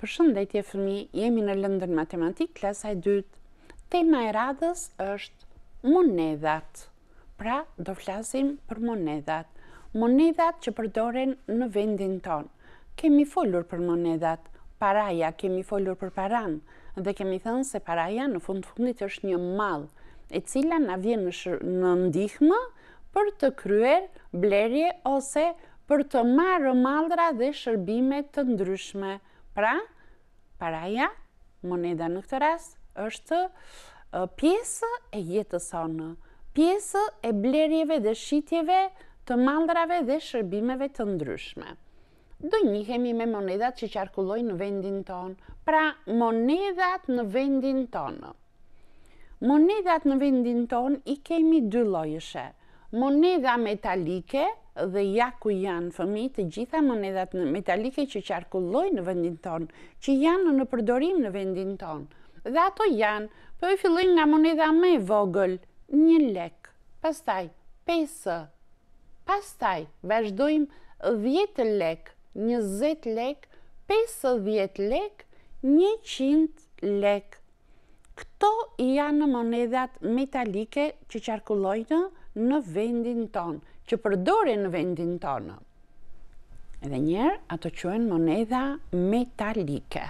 Për shëndetje fëmi, jemi në lëndën matematik, klasaj 2. Tema e radhës është monedat. Pra, do flasim për monedat. Monedat që përdoren në vendin tonë. Kemi folur për monedat, paraja, kemi folur për paran, dhe kemi thënë se paraja në fund fundit është një malë, e cila na vjen në, ndihme në ndihmë për të kryer blerje ose për të marrë mallra dhe shërbime të ndryshme. Pra, paraja, moneda në këtë rast, është pjesë e jetës sonë, pjesë e blerjeve dhe shqitjeve të mandrave dhe shërbimeve të ndryshme. Do njihemi me monedat që qarkulloj në vendin tonë, pra monedat në vendin tonë. Monedat në vendin tonë i kemi dy lojëshe, moneda metalike, dhe ja ku janë fëmi të gjitha monedat metalike që qarkulloj në vendin tonë, që janë në përdorim në vendin tonë. Dhe ato janë, për po e fillin nga moneda me vogël, një lek, pastaj 5, pastaj vazhdojmë 10 lek, 20 lek, 50 lek, 100 lek. Këto janë monedat metalike që qarkullojnë në vendin tonë, që përdori në vendin tonë. Edhe njerë, ato qënë moneda metalike.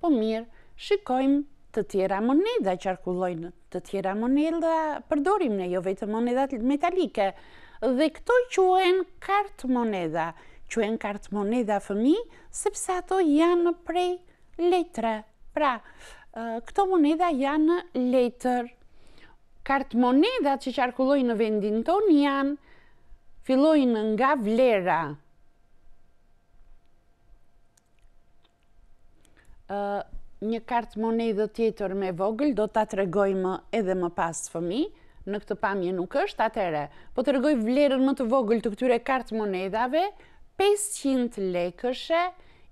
Po mirë, shikojmë të tjera moneda që arkullojnë, të tjera moneda përdorim ne jo vetë moneda metalike. Dhe këto qënë kartë moneda, qënë kartë moneda fëmi, sepse ato janë prej letre. Pra, këto moneda janë letër. Kartë moneda që që në vendin tonë janë, fillojnë nga vlera. Një kartë monedë tjetër me vogël, do të atregojmë edhe më pas të fëmi, në këtë pamje nuk është, atere, po të regoj vlerën më të vogël të këtyre kartë monedave, 500 lekëshe,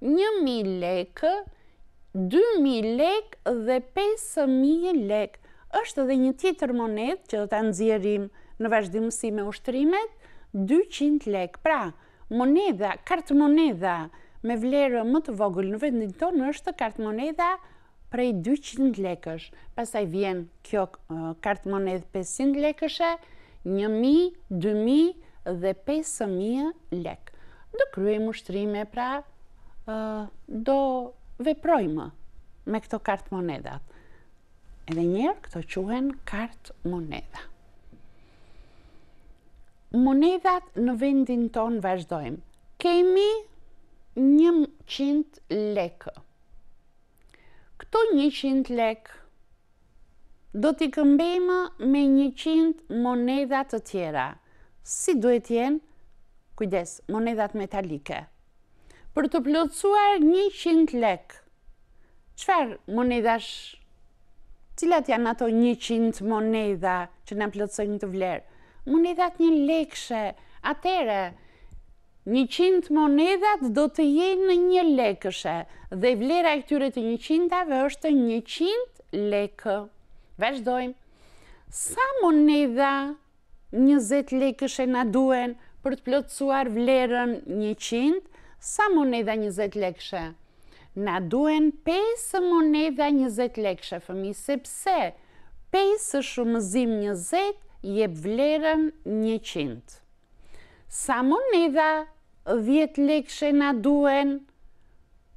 1.000 lekë, 2.000 lekë dhe 5.000 lekë. është edhe një tjetër monedë që do të nëzjerim në vazhdimësi me ushtrimet, 200 lek. Pra, moneda, kartë moneda, me vlerë më të vogëllë në vendin tonë është kartë moneda prej 200 lekësh. Pasaj vjen kjo kartë monedë 500 lekëshe, 1.000, 2.000 dhe 5.000 lek. Do kryem ushtrime, pra do veprojmë me këto kartë monedat. Edhe njerë, këto quen kartë monedat monedat në vendin tonë vazhdojmë. Kemi 100 lekë. Këto 100 lekë do t'i këmbejmë me 100 monedat të tjera. Si duhet jenë? Kujdes, monedat metalike. Për të plotësuar 100 lekë, qëfar monedash, cilat janë ato 100 moneda që në plotësojnë të vlerë? unë i dhatë një lekshe, atere, një qindë monedat do të jenë në një lekëshe, dhe vlera e këtyre të një qindave është një qindë lekë. Veshdojmë. sa moneda zetë lekëshe na duen për të plotësuar vlerën një qindë, sa moneda zetë lekëshe? Na duen 5 moneda 20 lekshe, fëmi, sepse 5 shumëzim jep vlerën një qindë. Sa moneda nida, dhjetë lekëshe na duen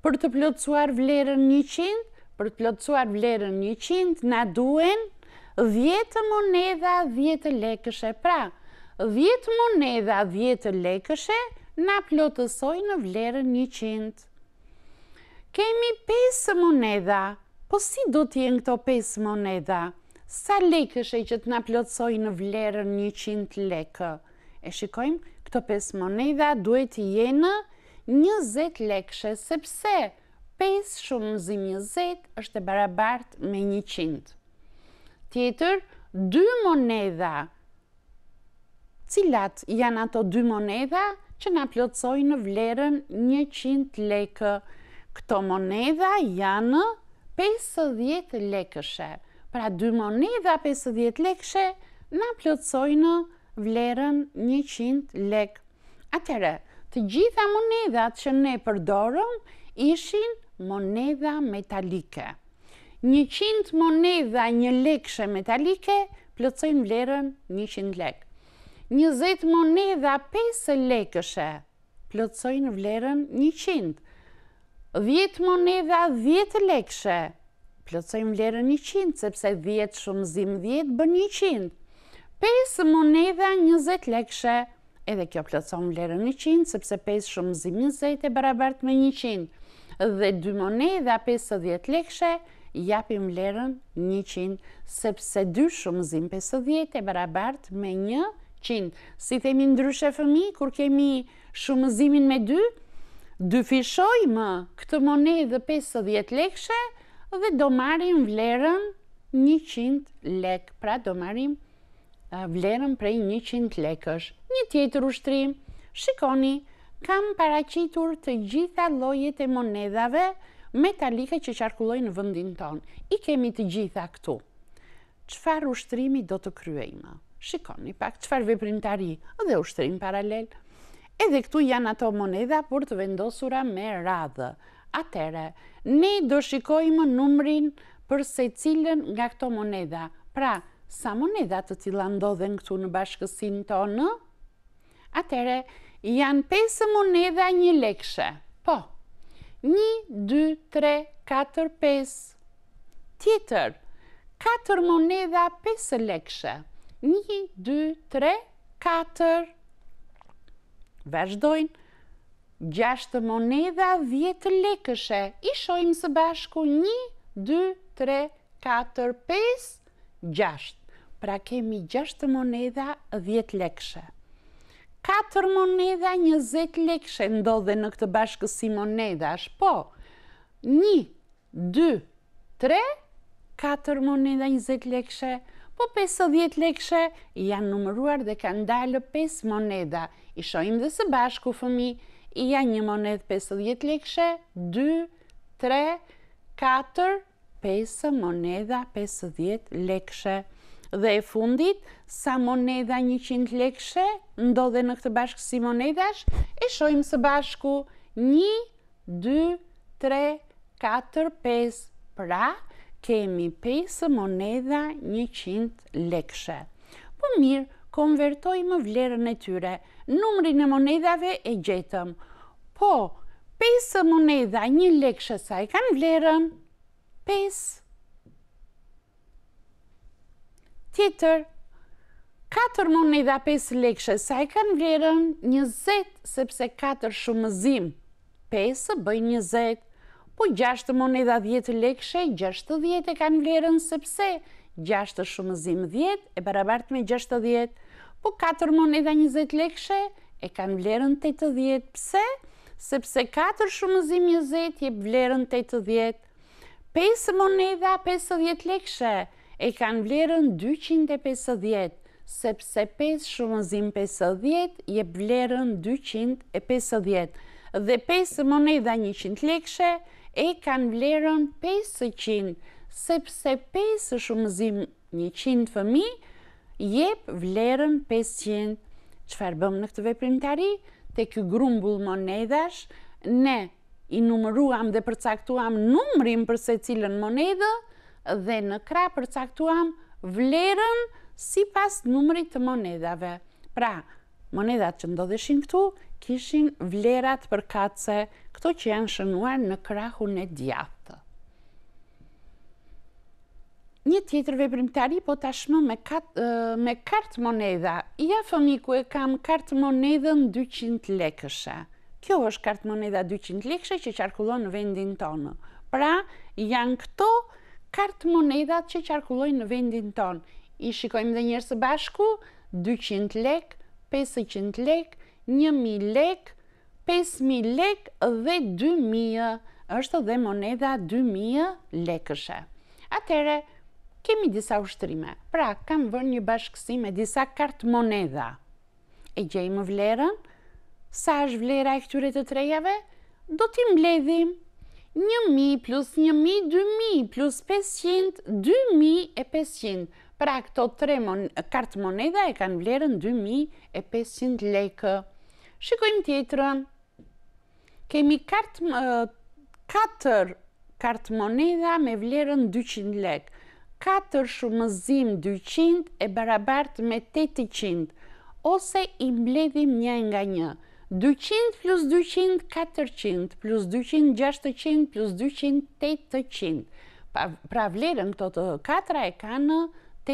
për të plotësuar vlerën një qindë, për të plotësuar vlerën një qindë, na duen dhjetë moneda, dhjetë lekëshe. Pra, dhjetë moneda, dhjetë lekëshe, na plotësoj në vlerën një qindë. Kemi 5 moneda, po si do t'jen këto 5 moneda? Kemi 5 moneda, sa lekë që të na plotsoj në vlerën 100 lekë? E shikojmë, këto 5 moneda duhet i jenë 20 lekëshe, sepse 5 shumë zim 20 është e barabartë me 100. Tjetër, 2 moneda, cilat janë ato 2 moneda që na plotsoj në vlerën 100 lekë? Këto moneda janë 50 lekëshe pra 2 monedha 50 lekëshe na plotsojnë vlerën 100 lekë. Atëre, të gjitha monedhat që ne përdorëm ishin monedha metalike. 100 monedha 1 lekëshe metalike plotsojnë vlerën 100 lekë. 20 monedha 5 lekëshe plotsojnë vlerën 100. 10 monedha 10 lekëshe plëcojmë lere një qinë, sepse dhjetë shumë zimë dhjetë bërë një qinë. Pesë moneda njëzet lekshe, edhe kjo plëcojmë lere një qinë, sepse pesë shumë zimë njëzet e barabartë me një qinë. Dhe dy moneda 50 pesë dhjetë lekshe, japim vlerën një qinë, sepse dy shumë zimë pesë dhjetë e barabartë me një qinë. Si themi ndryshe fëmi, kur kemi shumë zimin me dy, dy fishojmë këtë monedë 50 lekëshe, lekshe, dhe do marim vlerën 100 lek, pra do marim vlerën prej 100 lekësh. Një tjetër ushtrim, shikoni, kam paracitur të gjitha lojit e monedave metalike që qarkulloj në vëndin tonë. I kemi të gjitha këtu. Qfar ushtrimi do të kryejmë? Shikoni pak, qfar veprimtari dhe ushtrim paralel. Edhe këtu janë ato moneda por të vendosura me radhë. Atere, ne do shikojmë numrin për se cilën nga këto moneda. Pra, sa moneda të cila ndodhen këtu në bashkësin tonë? Atere, janë 5 moneda një lekshe. Po, 1, 2, 3, 4, 5. Tjetër, 4 moneda 5 lekshe. 1, 2, 3, 4. Vazhdojnë gjashtë moneda 10 lekëshe. I shojmë së bashku 1, 2, 3, 4, 5, 6. Pra kemi 6 moneda 10 lekëshe. 4 moneda 20 lekëshe ndodhe në këtë bashkësi monedash. Po, 1, 2, 3, 4 moneda 20 lekëshe, po 50 lekëshe janë numëruar dhe kanë dalë 5 moneda. I shojmë dhe së bashku fëmi, i ja një monedë 50 lekëshe, 2, 3, 4, 5 moneda 50 lekëshe. Dhe e fundit, sa moneda 100 lekëshe ndodhe në këtë bashkë si monedash, e shojmë së bashku 1, 2, 3, 4, 5, pra kemi 5 moneda 100 lekëshe. Po mirë, konvertojmë vlerën e tyre numrin në monedave e gjetëm. Po, 5 moneda një lekshë sa i kanë vlerën? 5. Tjetër, 4 moneda 5 lekshë sa i kanë vlerën? 20, sepse 4 shumëzim. 5 bëjë 20 po 6 moneda 10 lekshe, 60 e kanë vlerën, sepse 6 shumëzim 10 e barabart me 60, po 4 moneda 20 lekshe, e kanë vlerën 80. Pse? Sepse 4 shumëzim 20 jep vlerën 80. 5 moneda 50 lekshe e kanë vlerën 250, sepse 5 shumëzim 50 jep vlerën 250 dhe 5 monedha 100 lekshe e kanë vlerën 500, sepse 5 shumëzim 100 fëmi jep vlerën 500 që farë bëmë në këtë veprimtari, të kjo grumbull monedash, ne i numëruam dhe përcaktuam numërim për se cilën monedë, dhe në kra përcaktuam vlerën si pas numërit të monedave. Pra, monedat që ndodheshin këtu, kishin vlerat për kace, këto që janë shënuar në krahun e djathë një tjetër veprimtari, po tashmë me, me kartë moneda. Ja, fëmiku, e kam kartë monedën 200 lekësha. Kjo është kartë moneda 200 lekësha që qarkullon në vendin tonë. Pra, janë këto kartë monedat që qarkullojnë në vendin tonë. I shikojmë dhe njërë së bashku, 200 lek, 500 lek, 1000 lek, 5000 lek dhe 2000 është dhe moneda 2000 lekësha. Atere, kemi disa ushtrime. Pra, kam vërë një bashkësi me disa kartë moneda. E gjejmë vlerën? Sa është vlera e këtyre të trejave? Do t'i mbledhim. 1.000 plus 1.000, 2.000 plus 500, 2.500. Pra, këto tre kartë moneda e kanë vlerën 2.500 lekë. Shikojmë tjetërën. Kemi kartë, 4 kartë moneda me vlerën 200 lekë. 4 shumëzim 200 e barabart me 800, ose i mbledhim një nga një. 200 plus 200, 400, plus 200, 600, plus 200, 800. Pra vlerën këto të katra e kanë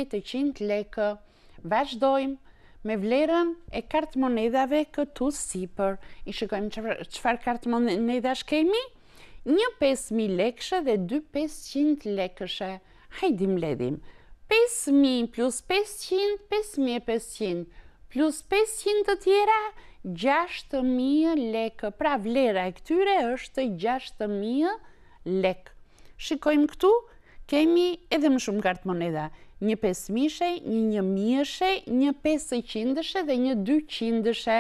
800 lekë. Vazhdojmë me vlerën e kartë monedave këtu sipër. I shikojmë qëfar kartë monedash kemi? Një 5.000 lekëshe dhe 2.500 lekëshe. Hajdi ledhim, 5.000 plus 500, 5.500 plus 500 të tjera, 6.000 lek. Pra vlera e këtyre është 6.000 lek. Shikojmë këtu, kemi edhe më shumë kartë moneda. Një 5.000 shë, një 1.000 një 500 shë dhe një 200 shë.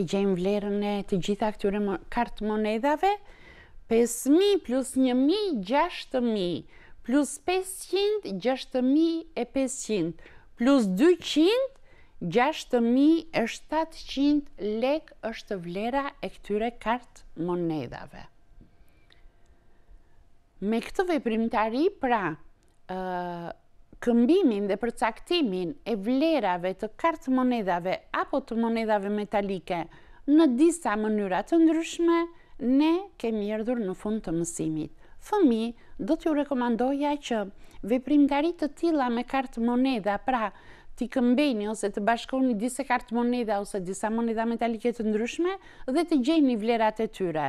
E gjejmë vlerën e të gjitha këtyre kartë monedave. 5.000 plus 1.000, 6.000 plus 500, 6.500, plus 200, 6.700 lek është vlera e këtyre kartë monedave. Me këtë veprimtari, pra, këmbimin dhe përcaktimin e vlerave të kartë monedave apo të monedave metalike në disa mënyrat të ndryshme, ne kemi erdhur në fund të mësimit. Fëmi, do t'ju rekomandoja që veprimtarit të tila me kartë moneda, pra t'i këmbeni ose të bashkoni disa kartë moneda ose disa moneda metalike të ndryshme dhe të gjeni vlerat e tyre.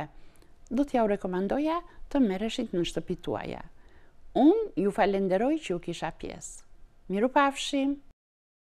Do t'ja u rekomandoja të mereshit në shtëpituaja. Unë ju falenderoj që ju kisha pjesë. Miru pafshim!